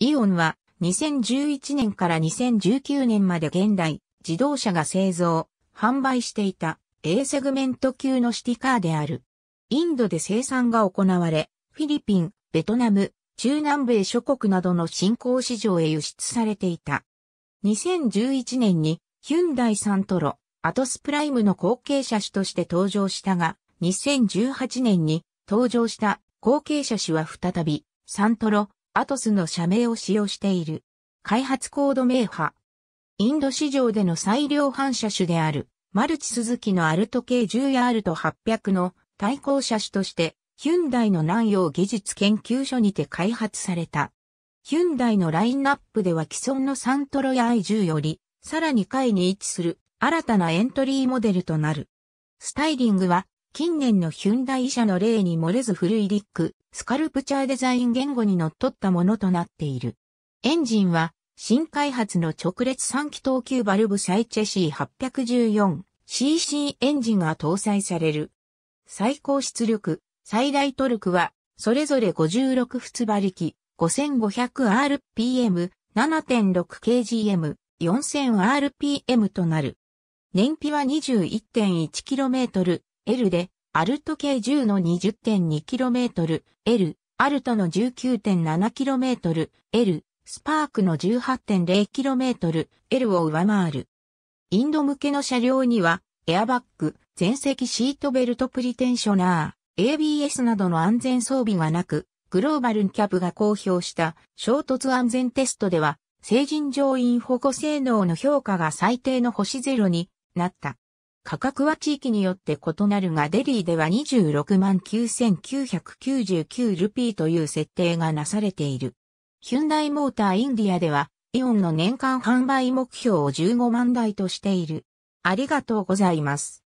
イオンは2011年から2019年まで現代自動車が製造、販売していた A セグメント級のシティカーである。インドで生産が行われ、フィリピン、ベトナム、中南米諸国などの新興市場へ輸出されていた。2011年にヒュンダイサントロ、アトスプライムの後継車種として登場したが、2018年に登場した後継車種は再びサントロ、アトスの社名を使用している。開発コード名派。インド市場での最量販車種である、マルチスズキのアルト系10やアルト800の対抗車種として、ヒュンダイの南洋技術研究所にて開発された。ヒュンダイのラインナップでは既存のサントロや i10 より、さらに下位に位置する新たなエントリーモデルとなる。スタイリングは近年のヒュンダイ社の例に漏れず古いリック、スカルプチャーデザイン言語にのっとったものとなっている。エンジンは、新開発の直列3気筒級バルブサイチェ C814cc エンジンが搭載される。最高出力、最大トルクは、それぞれ56仏馬力、5500rpm、7.6kgm、4000rpm となる。燃費は 21.1km、L で、アルト系10の 20.2km、L、アルトの 19.7km、L、スパークの 18.0km、L を上回る。インド向けの車両には、エアバッグ、全席シートベルトプリテンショナー、ABS などの安全装備がなく、グローバルキャブが公表した衝突安全テストでは、成人乗員保護性能の評価が最低の星0になった。価格は地域によって異なるがデリーでは26万9999ルピーという設定がなされている。ヒュンダイモーターインディアではイオンの年間販売目標を15万台としている。ありがとうございます。